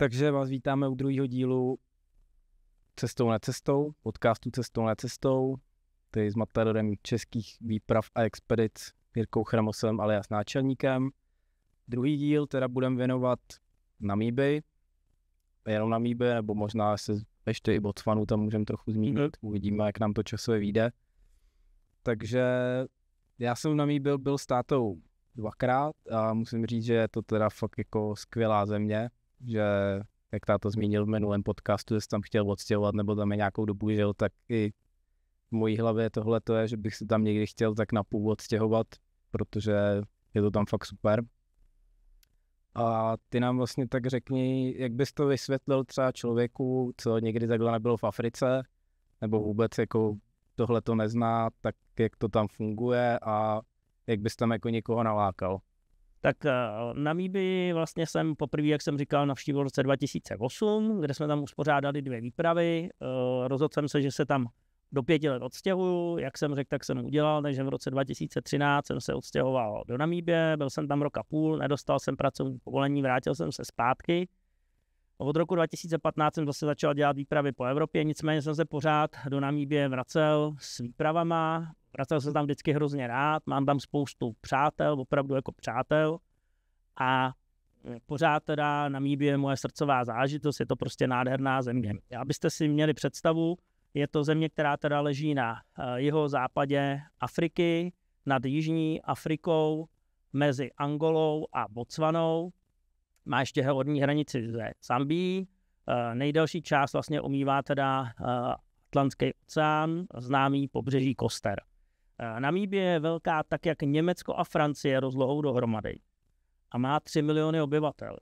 Takže vás vítáme u druhého dílu Cestou na cestou, podcastu Cestou na cestou, tedy s matadorem českých výprav a expedic Jirkou Chramosem, ale já s náčelníkem. Druhý díl teda budeme věnovat Namíby, jenom Namíby, nebo možná se ještě i Botswanu tam můžeme trochu zmínit, mhm. uvidíme, jak nám to časově vyjde. Takže já jsem na Namíby byl, byl státou dvakrát a musím říct, že je to teda fakt jako skvělá země že jak táto zmínil v minulém podcastu, že jsem tam chtěl odstěhovat nebo tam je nějakou dobu žil, tak i v mojí hlavě tohle to je, že bych se tam někdy chtěl tak na půl odstěhovat, protože je to tam fakt super. A ty nám vlastně tak řekni, jak bys to vysvětlil třeba člověku, co někdy takhle nebylo v Africe, nebo vůbec jako tohle to nezná, tak jak to tam funguje a jak bys tam jako někoho nalákal tak eh, Namíby vlastně jsem poprvé, jak jsem říkal, navštívil v roce 2008, kde jsme tam uspořádali dvě výpravy. Eh, rozhodl jsem se, že se tam do pěti let odstěhuju, jak jsem řekl, tak jsem udělal, takže v roce 2013 jsem se odstěhoval do Namíbě, byl jsem tam rok a půl, nedostal jsem pracovní povolení, vrátil jsem se zpátky. Od roku 2015 jsem zase začal dělat výpravy po Evropě, nicméně jsem se pořád do Namíbě vracel s výpravama. Pracoval jsem tam vždycky hrozně rád, mám tam spoustu přátel, opravdu jako přátel. A mm, pořád teda Namíbie je moje srdcová zážitost, je to prostě nádherná země. Abyste si měli představu, je to země, která teda leží na eh, jeho západě Afriky, nad Jižní Afrikou, mezi Angolou a Botswanou. Má ještě horní hranici ze Zambí. Eh, nejdelší část vlastně omývá teda eh, Atlantský oceán, známý pobřeží Koster. Eh, Namíbie je velká tak, jak Německo a Francie rozlohou dohromady a má 3 miliony obyvatel.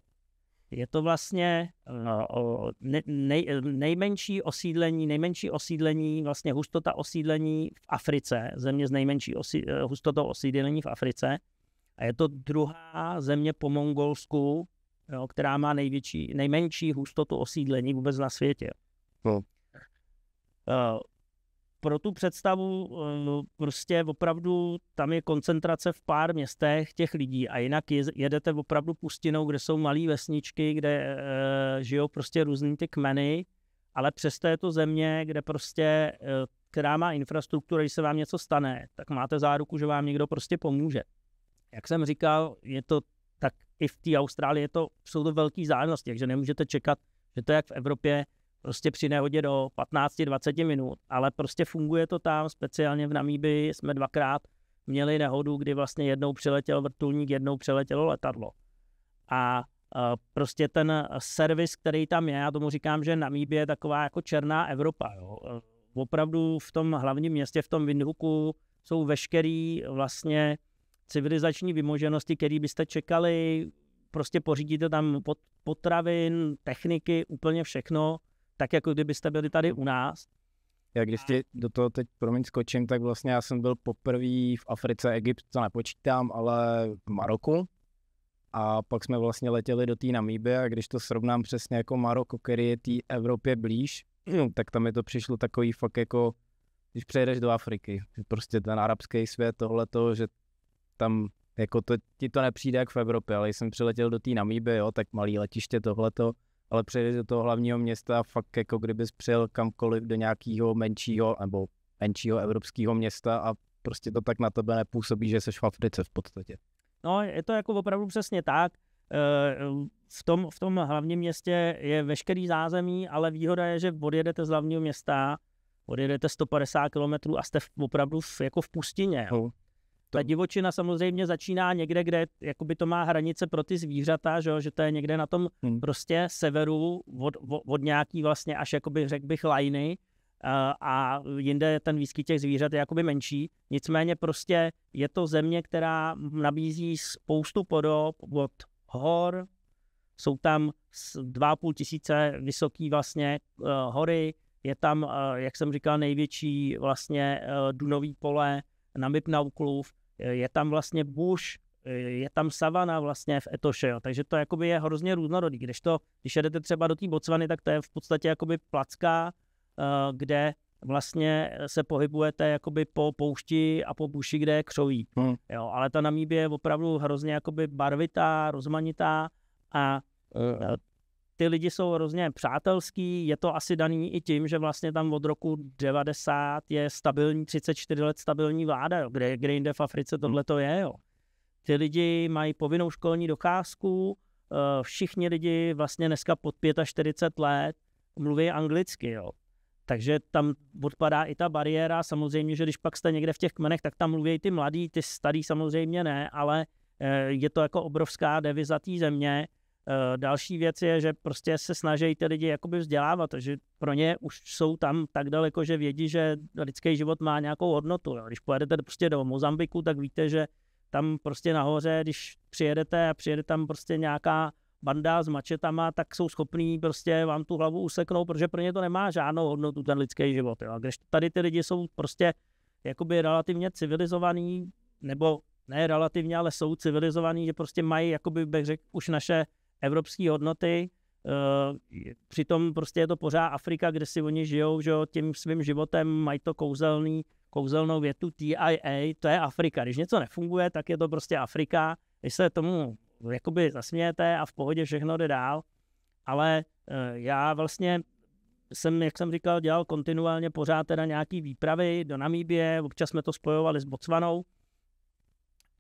Je to vlastně eh, nej, nejmenší osídlení, nejmenší osídlení, vlastně hustota osídlení v Africe, země s nejmenší osí, eh, hustotou osídlení v Africe. A je to druhá země po Mongolsku, jo, která má největší, nejmenší hustotu osídlení vůbec na světě. No pro tu představu no, prostě opravdu tam je koncentrace v pár městech těch lidí a jinak jedete opravdu pustinou, kde jsou malé vesničky, kde e, žijou prostě různý ty kmeny, ale přesto je to země, kde prostě, e, která má infrastrukturu, když se vám něco stane, tak máte záruku, že vám někdo prostě pomůže. Jak jsem říkal, je to tak i v té Austrálii, je to, jsou to velké záležitosti, takže nemůžete čekat, že to je jak v Evropě, prostě při nehodě do 15-20 minut, ale prostě funguje to tam, speciálně v Namíbi jsme dvakrát měli nehodu, kdy vlastně jednou přiletěl vrtulník, jednou přiletělo letadlo. A e, prostě ten servis, který tam je, já tomu říkám, že Namíbie je taková jako černá Evropa. Jo. E, opravdu v tom hlavním městě, v tom Windhuku, jsou veškerý vlastně civilizační vymoženosti, které byste čekali, prostě pořídíte tam potravin, techniky, úplně všechno tak jako kdybyste byli tady u nás. Já když ti do toho teď promiň skočím, tak vlastně já jsem byl poprvé v Africe, Egypt, to nepočítám, ale v Maroku. A pak jsme vlastně letěli do té Namíby a když to srovnám přesně jako Maroko, který je té Evropě blíž, no, tak tam mi to přišlo takový fakt jako, když přejdeš do Afriky, prostě ten arabský svět, tohleto, že tam jako to, ti to nepřijde jak v Evropě, ale jsem přiletěl do té Namíby, jo, tak malý letiště, tohleto, ale přejdeš do toho hlavního města fakt jako kdybys přijel kamkoliv do nějakého menšího nebo menšího evropského města a prostě to tak na tebe nepůsobí, že jsi v Africe v podstatě. No, je to jako opravdu přesně tak. Eh, v tom, v tom hlavním městě je veškerý zázemí, ale výhoda je, že odjedete z hlavního města, odjedete 150 km a jste v, opravdu v, jako v pustině. Uh. Ta divočina samozřejmě začíná někde, kde jakoby to má hranice pro ty zvířata, že, jo? že to je někde na tom hmm. prostě severu od, od nějaký vlastně až jakoby řekl bych lajny a jinde ten výskyt těch zvířat je jakoby menší. Nicméně prostě je to země, která nabízí spoustu podob od hor, jsou tam 2,5 tisíce vysoký vlastně uh, hory, je tam, e, jak jsem říkal, největší vlastně e, dunový pole, Namib Nauklův, Eh, je tam vlastně buš, eh, je tam savana vlastně v Etoše, jo. takže to jakoby je hrozně různorodý. Když to, když jedete třeba do té Botswany, tak to je v podstatě jakoby placka, eh, kde vlastně se pohybujete jakoby po poušti a po buši, kde je křoví. Hmm. Jo, ale ta Namíbie je opravdu hrozně jakoby barvitá, rozmanitá a ty lidi jsou hrozně přátelský, je to asi daný i tím, že vlastně tam od roku 90 je stabilní, 34 let stabilní vláda, jo, kde, kde jinde v Africe hmm. tohle to je. Jo. Ty lidi mají povinnou školní docházku, eh, všichni lidi vlastně dneska pod 45 let mluví anglicky, jo. Takže tam odpadá i ta bariéra, samozřejmě, že když pak jste někde v těch kmenech, tak tam mluví ty mladí, ty starý samozřejmě ne, ale eh, je to jako obrovská deviza té země, Eh, další věc je, že prostě se snaží ty lidi jakoby vzdělávat, takže pro ně už jsou tam tak daleko, že vědí, že lidský život má nějakou hodnotu. Jo. Když pojedete prostě do Mozambiku, tak víte, že tam prostě nahoře, když přijedete a přijede tam prostě nějaká banda s mačetama, tak jsou schopní prostě vám tu hlavu useknout, protože pro ně to nemá žádnou hodnotu ten lidský život. Jo. A když tady ty lidi jsou prostě jakoby relativně civilizovaný, nebo ne relativně, ale jsou civilizovaný, že prostě mají, jakoby bych řekl, už naše evropské hodnoty, eh, přitom prostě je to pořád Afrika, kde si oni žijou, že jo, tím svým životem mají to kouzelný, kouzelnou větu TIA, to je Afrika. Když něco nefunguje, tak je to prostě Afrika. Když se tomu jakoby zasmějete a v pohodě všechno jde dál, ale eh, já vlastně jsem, jak jsem říkal, dělal kontinuálně pořád teda nějaký výpravy do Namíbie, občas jsme to spojovali s Botswanou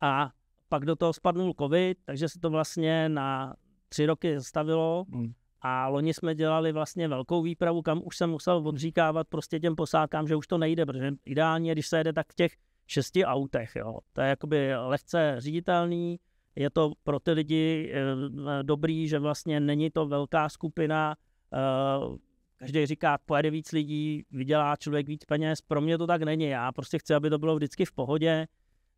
a pak do toho spadnul covid, takže se to vlastně na tři roky zastavilo hmm. a loni jsme dělali vlastně velkou výpravu, kam už jsem musel odříkávat prostě těm posádkám, že už to nejde, protože ideálně, když se jede, tak v těch šesti autech, jo. To je jakoby lehce říditelný, je to pro ty lidi eh, dobrý, že vlastně není to velká skupina, eh, každý říká, pojede víc lidí, vydělá člověk víc peněz, pro mě to tak není, já prostě chci, aby to bylo vždycky v pohodě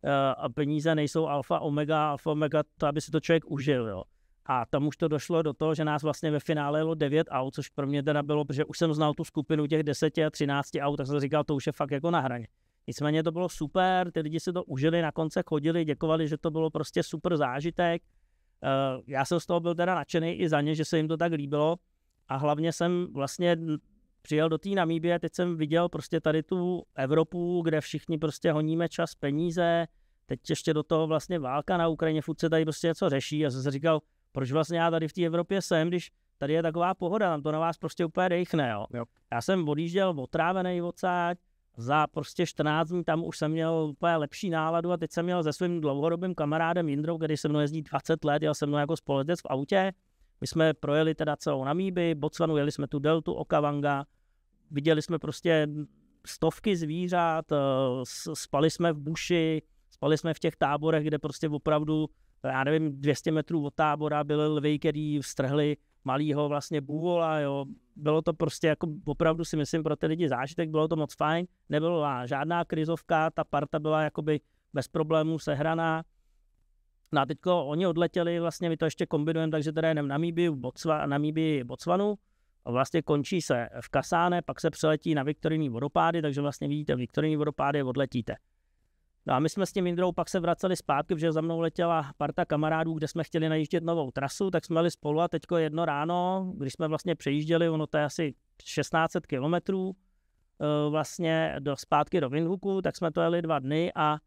eh, a peníze nejsou alfa omega, alfa omega to, aby si to člověk užil, jo. A tam už to došlo do toho, že nás vlastně ve finále jelo 9 aut, což pro mě teda bylo, protože už jsem znal tu skupinu těch 10 a 13 aut, tak jsem říkal, to už je fakt jako na hraně. Nicméně to bylo super, ty lidi si to užili, na konce chodili, děkovali, že to bylo prostě super zážitek. Eh, já jsem z toho byl teda nadšený i za ně, že se jim to tak líbilo. A hlavně jsem vlastně přijel do té Namíbie, teď jsem viděl prostě tady tu Evropu, kde všichni prostě honíme čas, peníze, teď ještě do toho vlastně válka na Ukrajině, furt se tady prostě něco řeší a jsem si říkal, proč vlastně já tady v té Evropě jsem, když tady je taková pohoda, tam to na vás prostě úplně dejchne, jo. jo. Já jsem odjížděl otrávený odsáď, za prostě 14 dní tam už jsem měl úplně lepší náladu a teď jsem měl se svým dlouhodobým kamarádem Jindrou, který se mnou jezdí 20 let, jel se mnou jako společec v autě. My jsme projeli teda celou Namíby, Botswanu, jeli jsme tu deltu Okavanga, viděli jsme prostě stovky zvířat, eh, spali jsme v buši, spali jsme v těch táborech, kde prostě opravdu Eh, já nevím, 200 metrů od tábora byly lvy, který vstrhli malýho vlastně bůvola, jo. Bylo to prostě jako opravdu si myslím pro ty lidi zážitek, bylo to moc fajn, nebyla žádná krizovka, ta parta byla jakoby bez problémů sehraná. No a teďko oni odletěli, vlastně my to ještě kombinujeme, takže teda jenom v Botsva, Botsvanu, a vlastně končí se v Kasáne, pak se přeletí na Viktorijní vodopády, takže vlastně vidíte Viktorijní vodopády, odletíte. No a my jsme s tím Indrou pak se vraceli zpátky, protože za mnou letěla parta kamarádů, kde jsme chtěli najíždět novou trasu, tak jsme jeli spolu a teďko jedno ráno, když jsme vlastně přejížděli, ono to je asi 1600 kilometrů, eh, vlastně do, zpátky do Windhooku, tak jsme to jeli dva dny a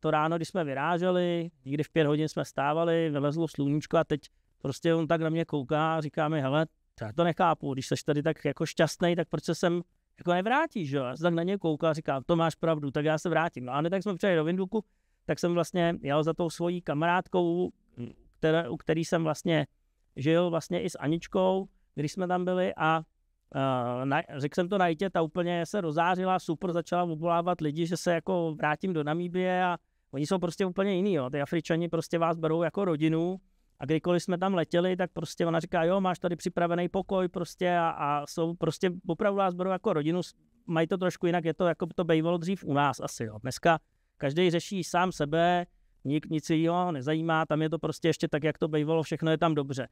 to ráno, když jsme vyráželi, někdy v pět hodin jsme stávali, vylezlo sluníčko a teď prostě on tak na mě kouká a říká mi, hele, já to nechápu, když seš tady tak jako šťastný, tak proč jsem jako že jo. Já se tak na něj kouká a říká, to máš pravdu, tak já se vrátím. No a ne, tak jsme přijeli do Vinduku, tak jsem vlastně jel za tou svojí kamarádkou, které, u který jsem vlastně žil vlastně i s Aničkou, když jsme tam byli a Uh, na, řekl jsem to Najtě, ta úplně se rozářila, super, začala obvolávat lidi, že se jako vrátím do Namíbie a oni jsou prostě úplně jiný, jo. ty Afričani prostě vás berou jako rodinu a kdykoliv jsme tam letěli, tak prostě ona říká, jo, máš tady připravený pokoj prostě a, a jsou prostě opravdu vás berou jako rodinu, mají to trošku jinak, je to jako to bývalo dřív u nás asi, jo. Dneska každý řeší sám sebe, nik, nic jiného nezajímá, tam je to prostě ještě tak, jak to bývalo, všechno je tam dobře.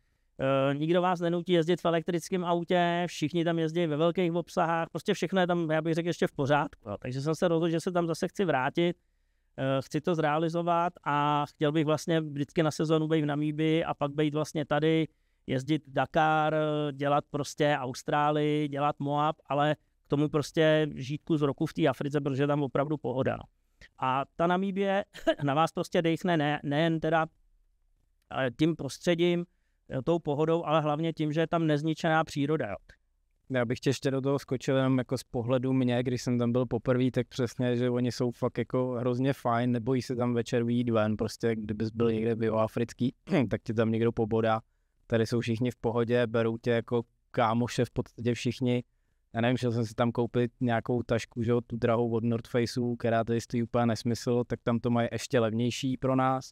E, nikdo vás nenutí jezdit v elektrickém autě, všichni tam jezdí ve velkých obsahách, prostě všechno je tam, já bych řekl, ještě v pořádku. Jo. Takže jsem se rozhodl, že se tam zase chci vrátit Eh, chci to zrealizovat a chtěl bych vlastně vždycky na sezonu být v Namíbi a pak být vlastně tady, jezdit Dakar, eh, dělat prostě Austrálii, dělat Moab, ale k tomu prostě žítku z roku v té Africe, protože tam opravdu pohoda. No. A ta Namíbie na vás prostě dejchne ne, nejen teda eh, tím prostředím, tou pohodou, ale hlavně tím, že je tam nezničená příroda. Jo. Já bych tě ještě do toho skočil jenom jako z pohledu mě, když jsem tam byl poprvé, tak přesně, že oni jsou fakt jako hrozně fajn, nebojí se tam večer vyjít ven, prostě kdybys byl někde v africký, tak tě tam někdo pobodá. Tady jsou všichni v pohodě, berou tě jako kámoše v podstatě všichni. Já nevím, šel jsem si tam koupit nějakou tašku, že tu drahou od North Faceu, která tady stojí úplně nesmysl, tak tam to mají ještě levnější pro nás.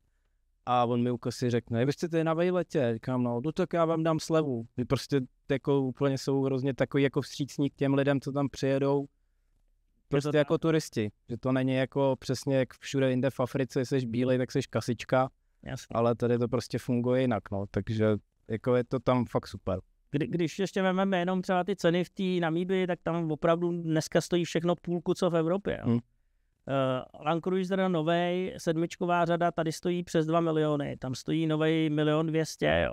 A on mi ukasy řekne, vy jste na vejletě, říkám, no, no tak já vám dám slevu. Vy prostě jako úplně jsou hrozně takový jako vstřícní k těm lidem, co tam přijedou. Prostě to jako turisti, že to není jako přesně jak všude jinde v Africe, jsi bílej, tak jsi kasička, Jasně. ale tady to prostě funguje jinak, no, takže jako je to tam fakt super. Kdy, když ještě vememe jenom třeba ty ceny v té Namíbi, tak tam opravdu dneska stojí všechno půlku, co v Evropě. Jo? Hmm. Land eh, Cruiser novej, sedmičková řada, tady stojí přes 2 miliony, tam stojí nový milion 200, jo.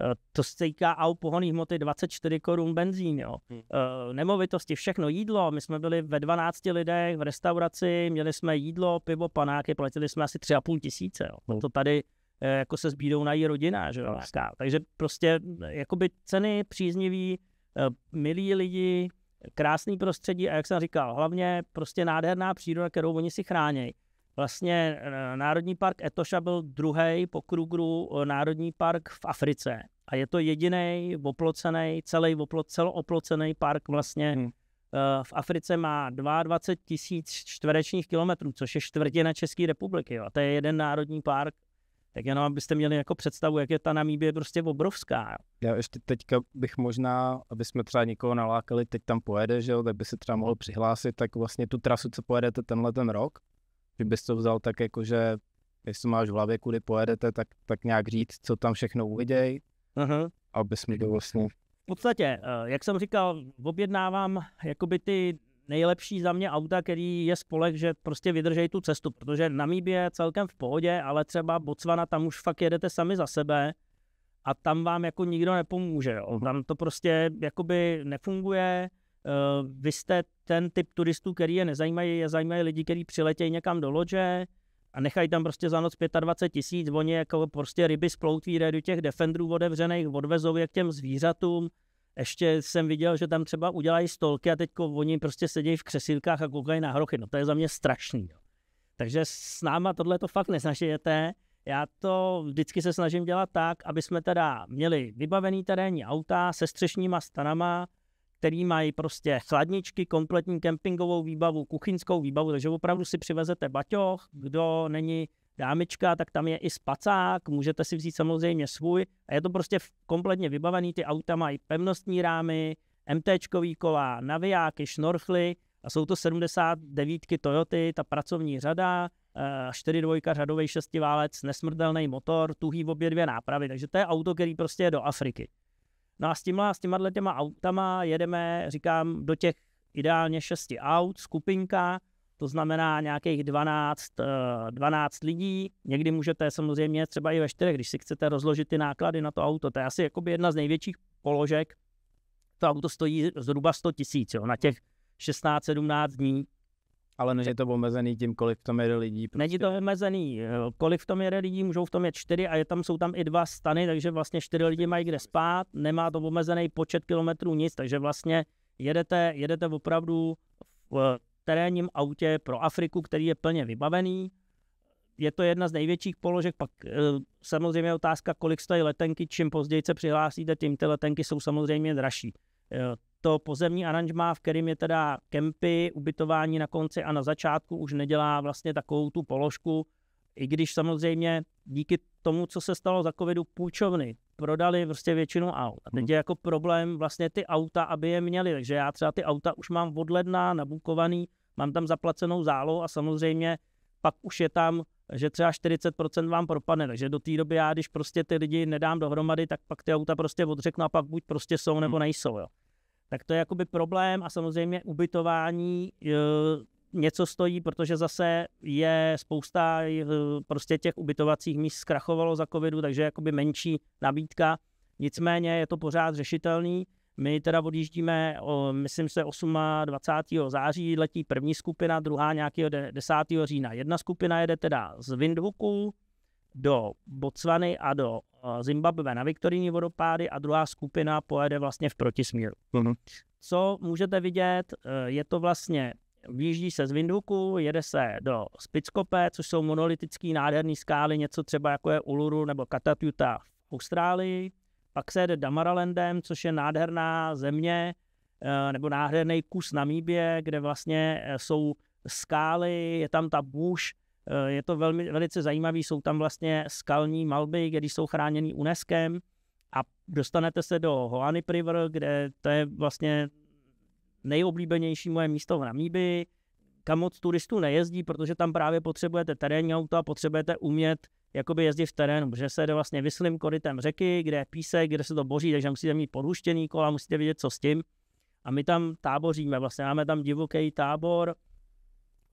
Eh, to týká au pohoných hmoty 24 korun benzín, jo. Hm. Eh, nemovitosti, všechno, jídlo, my jsme byli ve 12 lidech v restauraci, měli jsme jídlo, pivo, panáky, platili jsme asi 3,5 tisíce, jo. Hm. To tady jako se s na nají rodina, že jo. Takže prostě jakoby ceny příznivý, milí lidi, krásný prostředí a jak jsem říkal, hlavně prostě nádherná příroda, kterou oni si chránějí. Vlastně eh, Národní park Etoša byl druhý po Krugru eh, Národní park v Africe. A je to jediný oplocený, celý oplo, celooplocený park vlastně hmm. Eh, v Africe má 22 tisíc čtverečních kilometrů, což je čtvrtina České republiky. A to je jeden národní park tak jenom abyste měli jako představu, jak je ta Namíbie prostě obrovská. Já ještě teďka bych možná, aby jsme třeba někoho nalákali, teď tam pojede, že jo, tak by se třeba mohl přihlásit, tak vlastně tu trasu, co pojedete tenhle ten rok, že bys to vzal tak jako, že jestli máš v hlavě, kudy pojedete, tak, tak nějak říct, co tam všechno uvidějí, uh-huh. aby jsme to vlastně... V podstatě, eh, jak jsem říkal, objednávám jakoby ty nejlepší za mě auta, který je spolek, že prostě vydržej tu cestu, protože Namíbie je celkem v pohodě, ale třeba Botswana, tam už fakt jedete sami za sebe a tam vám jako nikdo nepomůže. Jo. Mhm. Tam to prostě jakoby nefunguje. Eh, vy jste ten typ turistů, který je nezajímají, je zajímají lidi, kteří přiletějí někam do lože a nechají tam prostě za noc 25 tisíc, oni jako prostě ryby sploutví, do těch defendrů odevřených, odvezou je k těm zvířatům, ještě jsem viděl, že tam třeba udělají stolky a teď oni prostě sedějí v křesílkách a koukají na hrochy. No to je za mě strašný. Jo. Takže s náma tohle to fakt nesnažijete. Já to vždycky se snažím dělat tak, aby jsme teda měli vybavený terénní auta se střešníma stanama, který mají prostě chladničky, kompletní kempingovou výbavu, kuchyňskou výbavu, takže opravdu si přivezete baťoch, kdo není dámička, tak tam je i spacák, můžete si vzít samozřejmě svůj a je to prostě kompletně vybavený, ty auta mají pevnostní rámy, MTčkový kola, navijáky, šnorchly a jsou to 79 Toyoty, ta pracovní řada, eh, dvojka, řadový šestiválec, nesmrtelný motor, tuhý v obě dvě nápravy, takže to je auto, který prostě je do Afriky. No a s, tímhle, s těma těma autama jedeme, říkám, do těch ideálně šesti aut, skupinka, to znamená nějakých 12, 12 eh, lidí. Někdy můžete samozřejmě třeba i ve čtyřech, když si chcete rozložit ty náklady na to auto. To je asi jakoby jedna z největších položek. To auto stojí zhruba 100 tisíc na těch 16-17 dní. Ale není to omezený tím, kolik v tom jede lidí. Prostě. Není to prostě. omezený, eh, kolik v tom jede lidí, můžou v tom jet čtyři a je tam, jsou tam i dva stany, takže vlastně čtyři lidi mají kde spát, nemá to omezený počet kilometrů nic, takže vlastně jedete, jedete opravdu v terénním autě pro Afriku, který je plně vybavený. Je to jedna z největších položek, pak eh, samozřejmě otázka, kolik stojí letenky, čím později se přihlásíte, tím ty letenky jsou samozřejmě dražší. Eh, to pozemní aranžma, v kterém je teda kempy, ubytování na konci a na začátku, už nedělá vlastně takovou tu položku, i když samozřejmě díky tomu, co se stalo za covidu, půjčovny prodali prostě většinu aut. A teď mhm. je jako problém vlastně ty auta, aby je měli. Takže já třeba ty auta už mám od ledna nabukovaný, mám tam zaplacenou zálohu a samozřejmě pak už je tam, že třeba 40% vám propadne. Takže do té doby já, když prostě ty lidi nedám dohromady, tak pak ty auta prostě odřeknu a pak buď prostě jsou nebo mhm. nejsou. Jo. Tak to je jakoby problém a samozřejmě ubytování eh, něco stojí, protože zase je spousta eh, prostě těch ubytovacích míst zkrachovalo za covidu, takže jakoby menší nabídka. Nicméně je to pořád řešitelný. My teda odjíždíme, o, myslím se, 20. září letí první skupina, druhá nějakého 10. října. Jedna skupina jede teda z Windhooku do Botswany a do eh, Zimbabwe na Viktorijní vodopády a druhá skupina pojede vlastně v protisměru. Mm-hmm. Co můžete vidět, eh, je to vlastně vyjíždí se z Vinduku, jede se do Spitzkope, což jsou monolitické nádherné skály, něco třeba jako je Uluru nebo Katatuta v Austrálii. Pak se jede Damaralandem, což je nádherná země, eh, nebo nádherný kus Namíbie, kde vlastně eh, jsou skály, je tam ta bůž, eh, je to velmi, velice zajímavé, jsou tam vlastně skalní malby, které jsou chráněny UNESCO a dostanete se do Hoany River, kde to je vlastně nejoblíbenější moje místo v Namíbi, kam moc turistů nejezdí, protože tam právě potřebujete terénní auto a potřebujete umět jakoby jezdit v terénu, protože se jde vlastně vyslým korytem řeky, kde je písek, kde se to boří, takže musíte mít podhuštěný kola, musíte vědět, co s tím. A my tam táboříme, vlastně máme tam divoký tábor,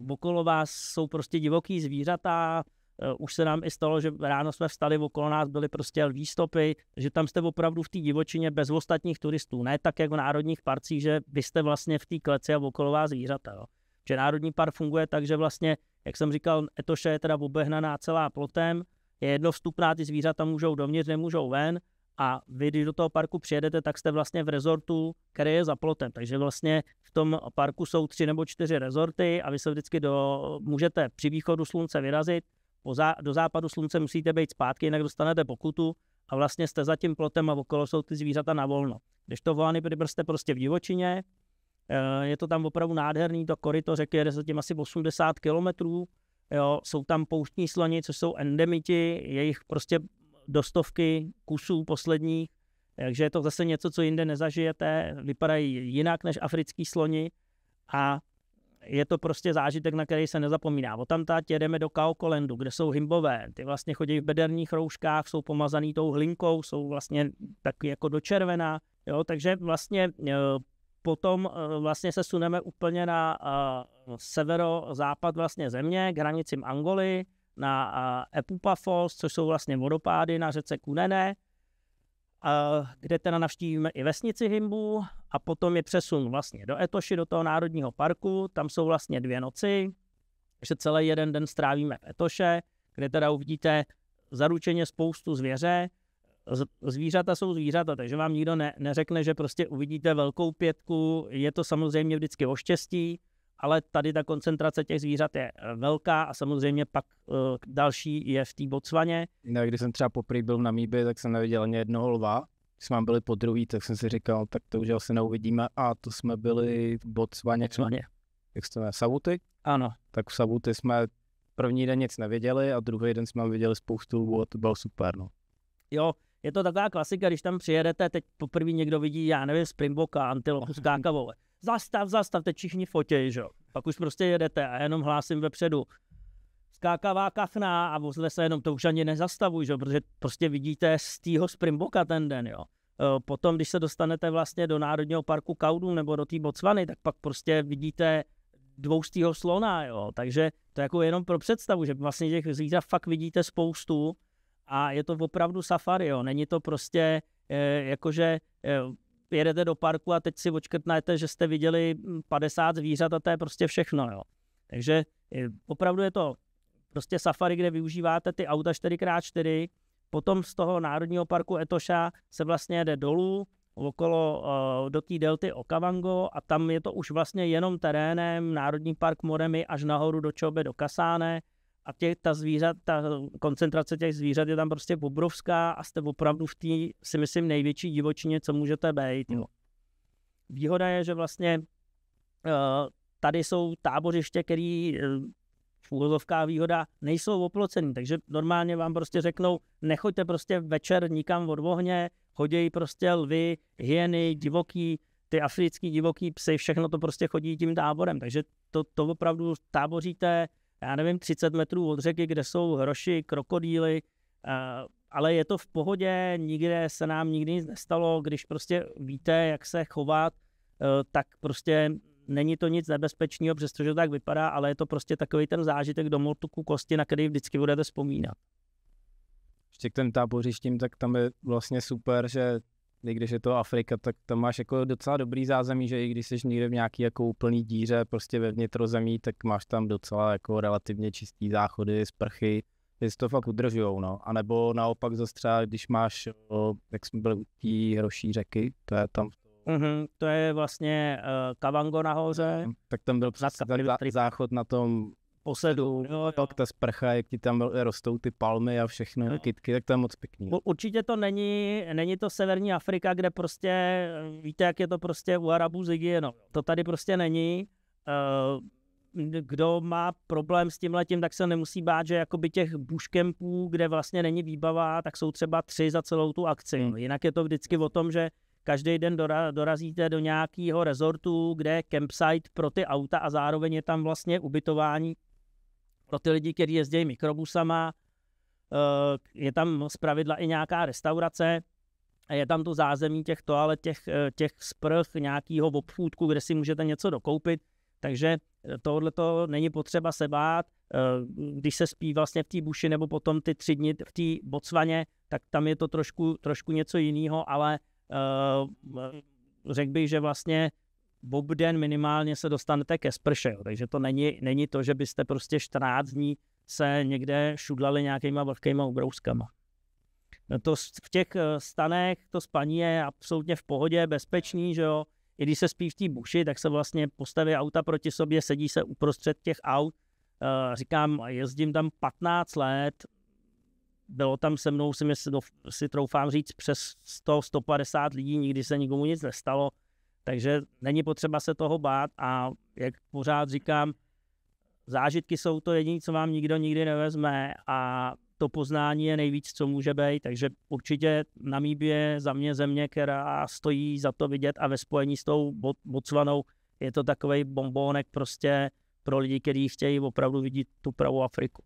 okolo vás jsou prostě divoký zvířata, Eh, už se nám i stalo, že ráno jsme vstali, okolo nás byly prostě lví stopy, že tam jste opravdu v té divočině bez ostatních turistů. Ne tak, jak v národních parcích, že vy jste vlastně v té kleci a okolo vás zvířata. Jo. Že národní park funguje tak, že vlastně, jak jsem říkal, etoše je teda obehnaná celá plotem, je jedno vstupná, ty zvířata můžou dovnitř, nemůžou ven a vy, když do toho parku přijedete, tak jste vlastně v rezortu, který je za plotem. Takže vlastně v tom parku jsou tři nebo čtyři rezorty a vy se vždycky do, můžete při východu slunce vyrazit, po zá, do západu slunce musíte být zpátky, jinak dostanete pokutu a vlastně jste za tím plotem a okolo jsou ty zvířata na volno. Když to volány jste prostě v divočině, eh, je to tam opravdu nádherný, to koryto řeky jede zatím asi 80 kilometrů, Jo, jsou tam pouštní sloni, což jsou endemiti, jejich prostě dostovky, kusů posledních, takže je to zase něco, co jinde nezažijete, vypadají jinak než africký sloni a je to prostě zážitek, na který se nezapomíná. O tam tát jedeme do Kaokolendu, kde jsou himbové. Ty vlastně chodí v bederních rouškách, jsou pomazaný tou hlinkou, jsou vlastně taky jako do červená. Jo, takže vlastně eh, potom eh, vlastně se suneme úplně na eh, severozápad vlastně země, k hranicím Angoly, na Epupa Falls, což jsou vlastně vodopády na řece Kunene, kde teda navštívíme i vesnici Himbu a potom je přesun vlastně do Etoši, do toho národního parku, tam jsou vlastně dvě noci, takže celý jeden den strávíme v Etoše, kde teda uvidíte zaručeně spoustu zvěře, zvířata jsou zvířata, takže vám nikdo ne, neřekne, že prostě uvidíte velkou pětku, je to samozřejmě vždycky o štěstí, ale tady ta koncentrace těch zvířat je eh, velká a samozřejmě pak uh, další je v té bocvaně. No, když jsem třeba poprvé byl v Namíbi, tak jsem neviděl ani jednoho lva. Když jsme byli po druhý, tak jsem si říkal, tak to už asi neuvidíme. A to jsme byli v bocvaně. bocvaně. Jak jsme Savuty? Ano. Tak v Savuty jsme první den nic neviděli a druhý den jsme viděli spoustu lvů a to bylo super. No. Jo, je to taková klasika, když tam přijedete, teď poprvé někdo vidí, já nevím, Springboka, antilopu, skákavou zastav, zastav, teď všichni fotěj, že jo. Pak už prostě jedete a jenom hlásím vepředu, skákavá kachna a vozle se jenom, to už ani nezastavuj, že jo, protože prostě vidíte z týho Springboka ten den, jo. E, potom, když se dostanete vlastně do Národního parku Kaudu nebo do té Botswany, tak pak prostě vidíte dvoustýho slona, jo. Takže to je jako jenom pro představu, že vlastně těch zvířat fakt vidíte spoustu a je to opravdu safari, jo. Není to prostě eh, jakože e, jedete do parku a teď si očkrtnete, že jste viděli 50 hm, zvířat a to je prostě všechno. Jo. Takže eh, opravdu je to prostě safari, kde využíváte ty auta 4x4, potom z toho Národního parku Etoša se vlastně jede dolů, okolo eh, do té delty Okavango a tam je to už vlastně jenom terénem, Národní park Moremi až nahoru do Čobe, do Kasáne, a těch, ta zvířat, ta koncentrace těch zvířat je tam prostě obrovská a jste opravdu v té, si myslím, největší divočině, co můžete být. Jo. Hmm. Výhoda je, že vlastně eh, tady jsou tábořiště, které eh, v úvozovkách výhoda nejsou oplocený, takže normálně vám prostě řeknou, nechoďte prostě večer nikam od ohně, chodějí prostě lvy, hyeny, divoký, ty africký divoký psy, všechno to prostě chodí tím táborem, takže to, to opravdu táboříte, já nevím, 30 metrů od řeky, kde jsou hroši, krokodýly, eh, ale je to v pohodě, nikde se nám nikdy nic nestalo, když prostě víte, jak se chovat, eh, tak prostě není to nic nebezpečného, přestože to tak vypadá, ale je to prostě takový ten zážitek do motuku kosti, na který vždycky budete vzpomínat. Ještě k těm tábořištím, tak tam je vlastně super, že i když je to Afrika, tak tam máš jako docela dobrý zázemí, že i když jsi někde v nějaký jako úplný díře, prostě ve vnitrozemí, tak máš tam docela jako relativně čistý záchody, sprchy, že si to fakt udržujou, no. A nebo naopak zase třeba, když máš, o, jak jsme byli u té hroší řeky, to je tam Mm-hmm, to je vlastně uh, Kavango nahoře. Mhm, tak tam byl přes, na zá, záchod na tom posedu. Jo, jak ta sprcha, jak ti tam rostou ty palmy a všechno, no. kytky, tak tam moc pěkný. Určitě to není, není to severní Afrika, kde prostě, eh, víte, jak je to prostě u Arabů z no. To tady prostě není. Eh, kdo má problém s tím letím, tak se nemusí bát, že jakoby těch buškempů, kde vlastně není výbava, tak jsou třeba tři za celou tu akci. Hmm. Jinak je to vždycky o tom, že každý den dorazíte do nějakého rezortu, kde je campsite pro ty auta a zároveň je tam vlastně ubytování pro ty lidi, kteří jezdí mikrobusama. Eh, je tam zpravidla i nějaká restaurace, je tam to zázemí těch toalet, těch, eh, těch sprch, nějakého obchůdku, kde si můžete něco dokoupit. Takže eh, tohle to není potřeba se bát. Když se spí vlastně v té buši nebo potom ty tři dny v té bocvaně, tak tam je to trošku, trošku něco jiného, ale řekl bych, že vlastně bobden minimálně se dostanete ke sprše, jo. takže to není, není to, že byste prostě 14 dní se někde šudlali nějakýma vlhkýma obrouskama. No to v těch eh, stanech to spaní je absolutně v pohodě, bezpečný, že jo. I když se spí v té buši, tak se vlastně postaví auta proti sobě, sedí se uprostřed těch aut. Eh, říkám, jezdím tam 15 let, bylo tam se mnou, si, mě, si troufám říct, přes 100-150 lidí, nikdy se nikomu nic nestalo. Takže není potřeba se toho bát a jak pořád říkám, zážitky jsou to jediné, co vám nikdo nikdy nevezme a to poznání je nejvíc, co může být, takže určitě Namíbie za mě země, která stojí za to vidět a ve spojení s tou Botswanou je to takový bombónek prostě pro lidi, kteří chtějí opravdu vidět tu pravou Afriku.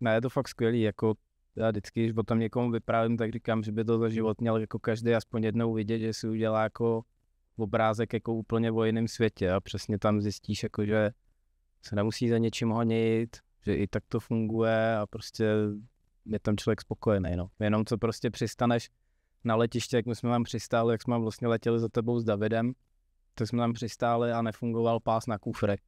Ne, je to fakt skvělý, jako já vždycky, když o tom někomu vyprávím, tak říkám, že by to za život měl jako každý aspoň jednou vidět, že si udělá jako obrázek jako úplně o jiném světě a přesně tam zjistíš, jako, že se nemusí za něčím honit, že i tak to funguje a prostě je tam člověk spokojený. No. Jenom co prostě přistaneš na letiště, jak my jsme tam přistáli, jak jsme tam vlastně letěli za tebou s Davidem, tak jsme tam přistáli a nefungoval pás na kufrek.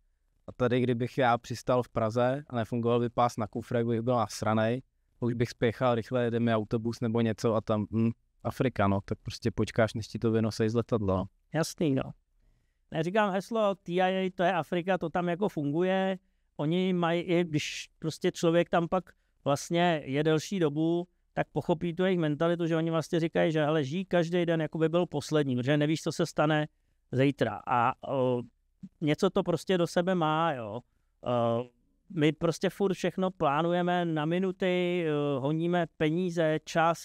A tady, kdybych já přistál v Praze a nefungoval by pás na kufrek, bych byl nasranej, už bych spěchal rychle, jede mi autobus nebo něco a tam, hm, Afrika, no, tak prostě počkáš, než ti to vynosej z letadla. No. Jasný, no. Já říkám heslo TIA, to je Afrika, to tam jako funguje. Oni mají, i když prostě člověk tam pak vlastně je delší dobu, tak pochopí tu jejich mentalitu, že oni vlastně říkají, že ale žijí každý den, jako by byl poslední, protože nevíš, co se stane zítra. A o, něco to prostě do sebe má, jo. O, my prostě furt všechno plánujeme na minuty, honíme peníze, čas,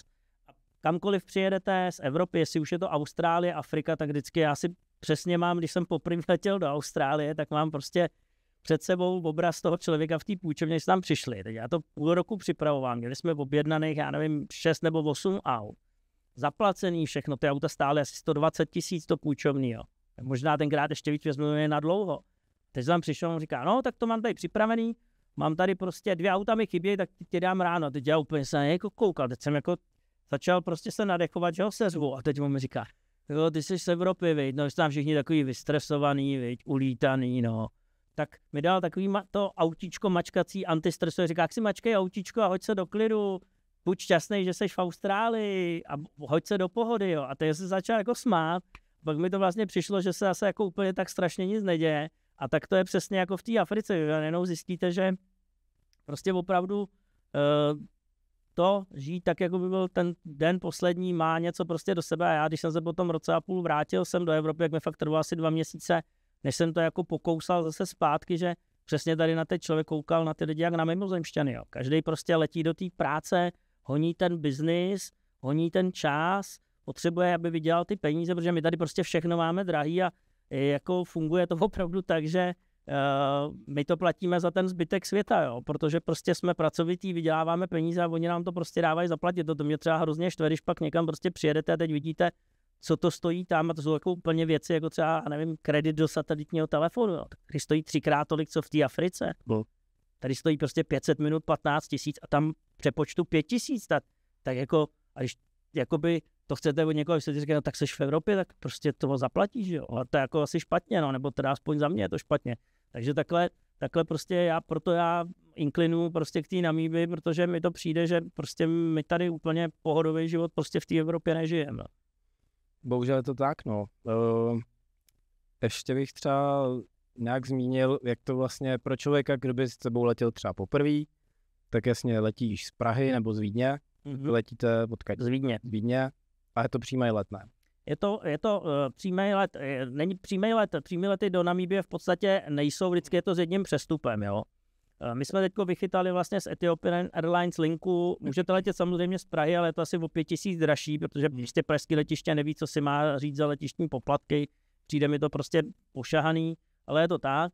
kamkoliv přijedete z Evropy, jestli už je to Austrálie, Afrika, tak vždycky já si přesně mám, když jsem poprvé letěl do Austrálie, tak mám prostě před sebou obraz toho člověka v té půjčovně, jsme tam přišli. Teď já to půl roku připravoval, měli jsme objednaných, já nevím, 6 nebo 8 aut. Zaplacený všechno, ty auta stály asi 120 tisíc to půjčovní. jo. Možná tenkrát ještě víc vezmeme je na dlouho. Teď tam přišel, on říká, no tak to mám tady připravený, mám tady prostě dvě auta mi chybějí, tak ti dám ráno. Teď já úplně jsem jako koukal, teď jsem jako začal prostě se nadechovat, že ho sezvu a teď mu mi říká, jo, ty jsi z Evropy, viď, no, jsi tam všichni takový vystresovaný, viď, ulítaný, no. Tak mi dal takový ma- to autíčko mačkací antistresové, říká, jak si mačkej autíčko a hoď se do klidu, buď šťastný, že jsi v Austrálii a hoď se do pohody, jo. A teď se začal jako smát, pak mi to vlastně přišlo, že se zase jako úplně tak strašně nic neděje a tak to je přesně jako v té Africe, že jenom zjistíte, že prostě opravdu eh, to žít tak, jako by byl ten den poslední, má něco prostě do sebe. A já, když jsem se potom roce a půl vrátil jsem do Evropy, jak mi fakt trvalo asi dva měsíce, než jsem to jako pokousal zase zpátky, že přesně tady na ten člověk koukal na ty lidi jak na mimozemšťany. Jo. Každý prostě letí do té práce, honí ten biznis, honí ten čas, potřebuje, aby vydělal ty peníze, protože my tady prostě všechno máme drahý a e, jako funguje to opravdu tak, že Eh, my to platíme za ten zbytek světa, jo, protože prostě jsme pracovití, vyděláváme peníze a oni nám to prostě dávají zaplatit. To, to mě třeba hrozně štve, když pak někam prostě přijedete a teď vidíte, co to stojí tam a to jsou jako úplně věci, jako třeba, nevím, kredit do satelitního telefonu, jo, který stojí třikrát tolik, co v té Africe. No. Tady stojí prostě 500 minut 15 tisíc a tam přepočtu 5 tisíc, tak, tak jako, a když jakoby to chcete od někoho, když říká, no, tak jsi v Evropě, tak prostě to zaplatíš, jo. A to je jako asi špatně, no, nebo teda aspoň za mě je to špatně. Takže takhle, takhle prostě já, proto já inklinu prostě k té Namíby, protože mi to přijde, že prostě my tady úplně pohodový život prostě v té Evropě nežijeme. Bohužel je to tak, no. Ehm, ještě bych třeba nějak zmínil, jak to vlastně pro člověka, kdo by s sebou letěl třeba poprvé, tak jasně letíš z Prahy nebo z Vídně, mm-hmm. letíte odkud? Z Vídně. Z Vídně a je to přímý let, ne? Je to, je to uh, eh, přímý let, je, eh, není přímý let, přímý lety do Namíbie v podstatě nejsou, vždycky je to s jedním přestupem, jo. Eh, my jsme teď vychytali vlastně z Ethiopian Airlines linku, můžete letět samozřejmě z Prahy, ale je to asi o 5 000 dražší, protože hmm. prostě pražské letiště neví, co si má říct za letištní poplatky, přijde mi to prostě pošahaný, ale je to tak.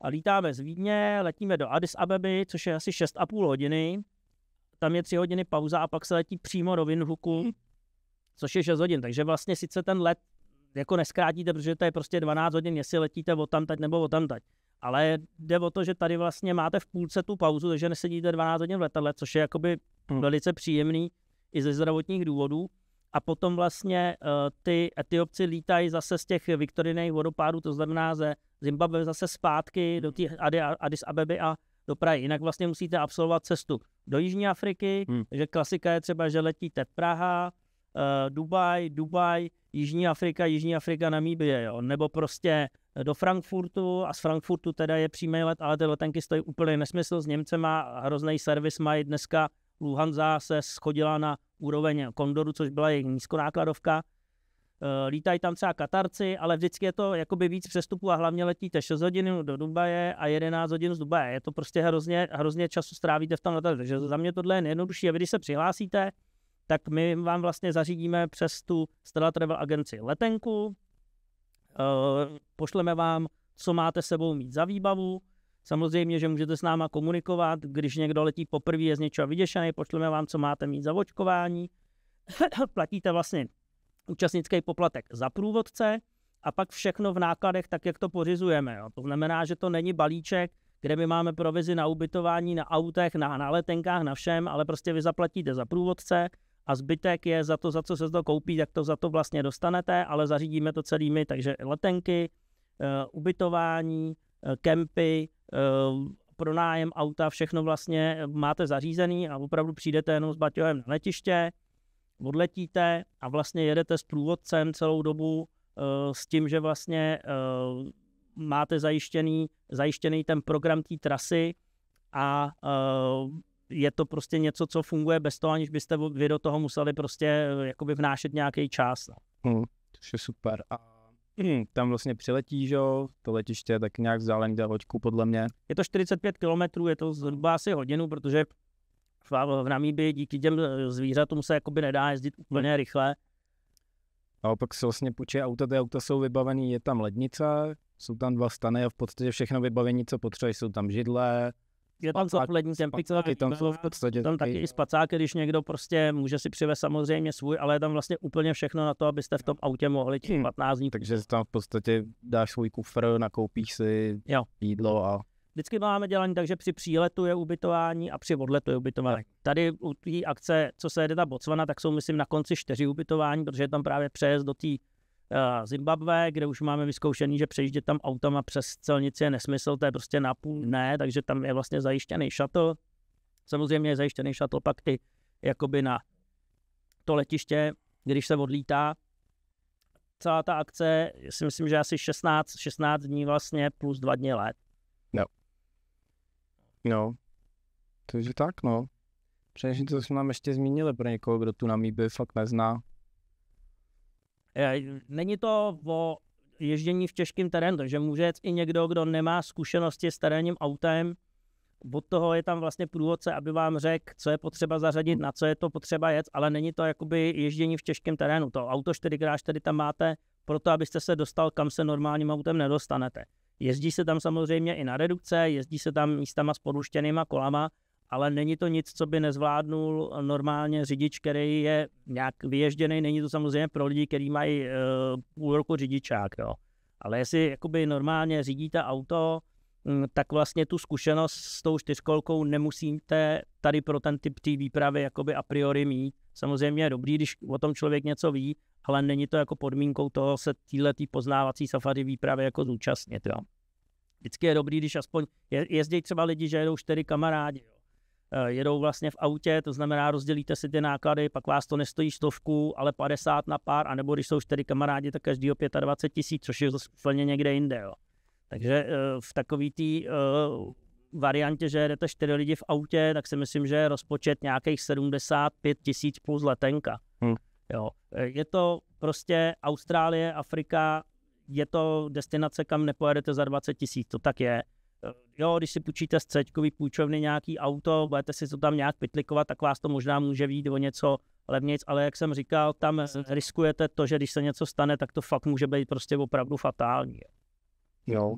A lítáme z Vídně, letíme do Addis Abeby, což je asi 6,5 hodiny, tam je 3 hodiny pauza a pak se letí přímo do Windhuku, hm což je 6 hodin. Takže vlastně sice ten let jako neskrátíte, protože to je prostě 12 hodin, jestli letíte o tamtať nebo o tamtať. Ale jde o to, že tady vlastně máte v půlce tu pauzu, takže nesedíte 12 hodin v letadle, což je jakoby hmm. velice příjemný i ze zdravotních důvodů. A potom vlastně uh, ty Etiopci lítají zase z těch Viktoriných vodopádů, to znamená ze Zimbabwe zase zpátky do té Addis Abeby a do Prahy. Jinak vlastně musíte absolvovat cestu do Jižní Afriky, hmm. takže klasika je třeba, že letíte Praha, Eh, Dubaj, Dubaj, Jižní Afrika, Jižní Afrika, Namíbie, jo? nebo prostě eh, do Frankfurtu a z Frankfurtu teda je přímý let, ale ty letenky stojí úplně nesmysl s Němcema, hrozný servis mají dneska Luhanza se schodila na úroveň Kondoru, což byla jejich nízkonákladovka. Eh, lítají tam třeba Katarci, ale vždycky je to jakoby víc přestupů a hlavně letíte 6 hodin do Dubaje a 11 hodin z Dubaje. Je to prostě hrozně, hrozně času strávíte v tom letadle. Takže za mě tohle je nejjednodušší. A vy, když se přihlásíte, tak my vám vlastně zařídíme přes tu Stella Travel agenci letenku, eh, pošleme vám, co máte sebou mít za výbavu, Samozřejmě, že můžete s náma komunikovat, když někdo letí poprvé, je z něčeho vyděšený, pošleme vám, co máte mít za očkování. Platíte vlastně účastnický poplatek za průvodce a pak všechno v nákladech, tak jak to pořizujeme. Jo. To znamená, že to není balíček, kde my máme provizi na ubytování, na autech, na, na letenkách, na všem, ale prostě vy zaplatíte za průvodce, a zbytek je za to, za co se to koupí, tak to za to vlastně dostanete, ale zařídíme to celými, takže letenky, eh, ubytování, eh, kempy, eh, pronájem auta, všechno vlastně máte zařízený a opravdu přijdete jenom s Baťovem na letiště, odletíte a vlastně jedete s průvodcem celou dobu s tím, že vlastně máte zajištěný, zajištěný ten program té trasy a je to prostě něco, co funguje bez toho, aniž byste vy do toho museli prostě eh, jakoby vnášet nějaký čas. No. Hmm, to je super. A hmm, tam vlastně přiletí, že jo? To letiště je tak nějak vzdálené do hoďku, podle mě. Je to 45 km, je to zhruba asi hodinu, protože v Namíbi díky těm eh, zvířatům se jakoby nedá jezdit úplně rychle. A opak se vlastně půjčí auta, ty auta jsou vybavený, je tam lednice, jsou tam dva stany a v podstatě všechno vybavení, co potřebuje, jsou tam židle, je tam zohlední ten tam, jsou v podstatě tam taky i no. spacáky, když někdo prostě může si přivez samozřejmě svůj, ale je tam vlastně úplně všechno na to, abyste v tom autě mohli těch 15 hmm. dní. Takže tam v podstatě dáš svůj kufr, nakoupíš si jo. jídlo a Vždycky máme dělání takže při příletu je ubytování a při odletu je ubytování. Tady u té akce, co se jede ta Botswana, tak jsou myslím na konci čtyři ubytování, protože je tam právě přejezd do té Eh, Zimbabwe, kde už máme vyzkoušený, že přejíždět tam autama přes celnici je nesmysl, to je prostě napůl ne, takže tam je vlastně zajištěný šatl. Samozřejmě je zajištěný šatl pak ty jakoby na to letiště, když se odlítá. Celá ta akce, si myslím, že asi 16, 16 dní vlastně plus dva dny let. No. No. Takže tak, no. Přesně to jsme nám ještě zmínili pro někoho, kdo tu Namíby fakt nezná. Eh, není to o ježdění v těžkém terénu, takže může jet i někdo, kdo nemá zkušenosti s terénním autem. Od toho je tam vlastně průvodce, aby vám řekl, co je potřeba zařadit, na co je to potřeba jet, ale není to jakoby ježdění v těžkém terénu. To auto 4x4 tam máte proto, abyste se dostal, kam se normálním autem nedostanete. Jezdí se tam samozřejmě i na redukce, jezdí se tam místama s podluštěnýma kolama, ale není to nic, co by nezvládnul normálně řidič, který je nějak vyježděný. Není to samozřejmě pro lidi, kteří mají uh, půl roku řidičák, jo. Ale jestli jakoby normálně řídíte auto, hm, tak vlastně tu zkušenost s tou čtyřkolkou nemusíte tady pro ten typ té výpravy jakoby a priori mít. Samozřejmě je dobrý, když o tom člověk něco ví, ale není to jako podmínkou toho se téhle poznávací safari výpravy jako zúčastnit. Jo. Vždycky je dobrý, když aspoň je, jezdí třeba lidi, že jedou čtyři kamarádi. Jo. Eh, jedou vlastně v autě, to znamená rozdělíte si ty náklady, pak vás to nestojí stovku, ale 50 na pár, anebo když jsou čtyři kamarádi, tak každýho 25 tisíc, což je zase úplně někde jinde. Jo. Takže eh, v takové té eh, variantě, že jedete čtyři lidi v autě, tak si myslím, že je rozpočet nějakých 75 tisíc plus letenka. Hmm. Jo. Je to prostě Austrálie, Afrika, je to destinace, kam nepojedete za 20 tisíc, to tak je jo, když si půjčíte z c půjčovny nějaký auto, budete si to tam nějak pytlikovat, tak vás to možná může výjít o něco levnějc, ale jak jsem říkal, tam riskujete to, že když se něco stane, tak to fakt může být prostě opravdu fatální. Jo,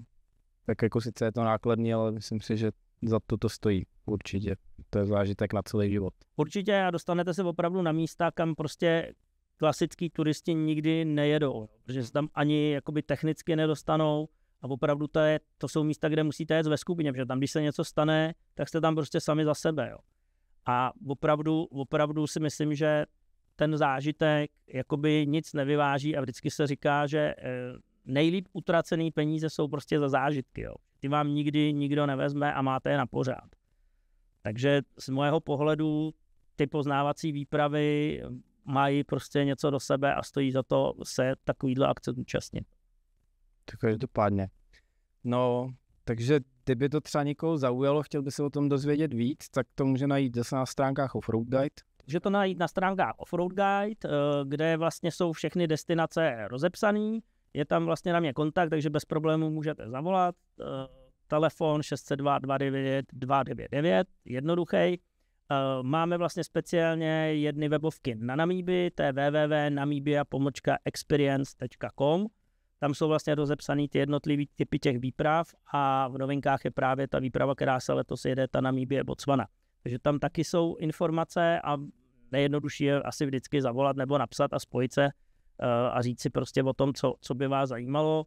tak jako sice je to nákladní, ale myslím si, že za to to stojí určitě. To je zážitek na celý život. Určitě a dostanete se opravdu na místa, kam prostě klasický turisti nikdy nejedou, no, protože se tam ani jakoby technicky nedostanou, a opravdu to, je, to jsou místa, kde musíte jet ve skupině, protože tam, když se něco stane, tak jste tam prostě sami za sebe. Jo. A opravdu, opravdu si myslím, že ten zážitek jakoby nic nevyváží a vždycky se říká, že eh, nejlíp utracený peníze jsou prostě za zážitky. Jo. Ty vám nikdy nikdo nevezme a máte je na pořád. Takže z mého pohledu ty poznávací výpravy mají prostě něco do sebe a stojí za to se takovýhle akce zúčastnit to Každopádně. No, takže kdyby to třeba někoho zaujalo, chtěl by se o tom dozvědět víc, tak to může najít zase na stránkách Offroad Guide. Může to najít na stránkách Offroad Guide, eh, kde vlastně jsou všechny destinace rozepsané. Je tam vlastně na mě kontakt, takže bez problémů můžete zavolat. Eh, telefon 602 29 299, jednoduchý. Máme vlastně speciálně jedny webovky na Namíby, to je www.namibia.experience.com tam jsou vlastně rozepsané ty jednotlivé typy těch výprav a v novinkách je právě ta výprava, která se letos jede, ta Namíbie Botswana. Takže tam taky jsou informace a nejjednodušší je asi vždycky zavolat nebo napsat a spojit se eh, a říct si prostě o tom, co, co by vás zajímalo.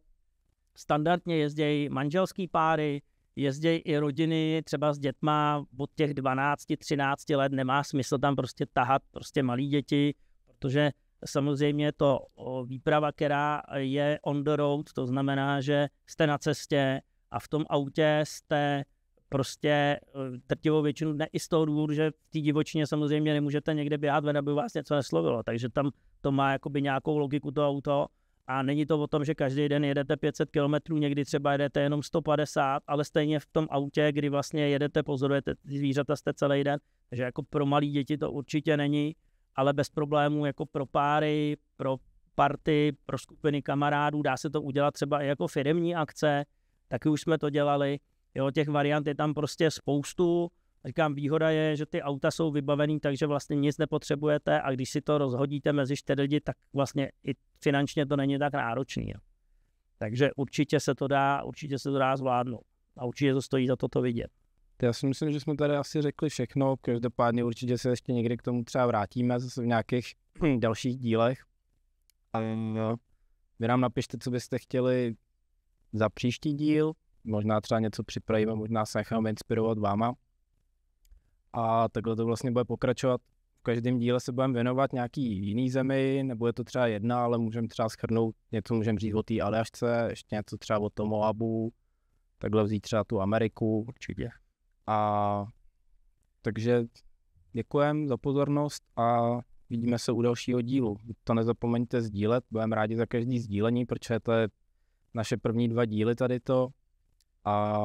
Standardně jezdějí manželský páry, jezdějí i rodiny třeba s dětma od těch 12, 13 let, nemá smysl tam prostě tahat prostě malí děti, protože samozřejmě to výprava, která je on the road, to znamená, že jste na cestě a v tom autě jste prostě trtivou většinu dne i z toho důvodu, že v té divočině samozřejmě nemůžete někde běhat ven, aby vás něco neslovilo, takže tam to má jakoby nějakou logiku to auto a není to o tom, že každý den jedete 500 km, někdy třeba jedete jenom 150, ale stejně v tom autě, kdy vlastně jedete, pozorujete ty zvířata, jste celý den, takže jako pro malé děti to určitě není ale bez problémů jako pro páry, pro party, pro skupiny kamarádů, dá se to udělat třeba i jako firmní akce, taky už jsme to dělali, jo, těch variant je tam prostě spoustu, Říkám, výhoda je, že ty auta jsou vybavený, takže vlastně nic nepotřebujete a když si to rozhodíte mezi čtyři lidi, tak vlastně i finančně to není tak náročný. Jo. Takže určitě se to dá, určitě se to dá zvládnout a určitě to stojí za to to vidět. Já si myslím, že jsme tady asi řekli všechno, každopádně určitě se ještě někdy k tomu třeba vrátíme zase v nějakých dalších dílech. A vy nám napište, co byste chtěli za příští díl, možná třeba něco připravíme, možná se necháme inspirovat váma. A takhle to vlastně bude pokračovat. V každém díle se budeme věnovat nějaký jiný zemi, nebo je to třeba jedna, ale můžeme třeba schrnout něco, můžeme říct o té Aljašce, ještě něco třeba o tom Moabu, takhle vzít třeba tu Ameriku. Určitě. A takže děkujem za pozornost a vidíme se u dalšího dílu. To nezapomeňte sdílet, budeme rádi za každý sdílení, protože to je naše první dva díly tady to a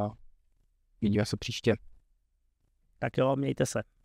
vidíme se příště. Tak jo, mějte se.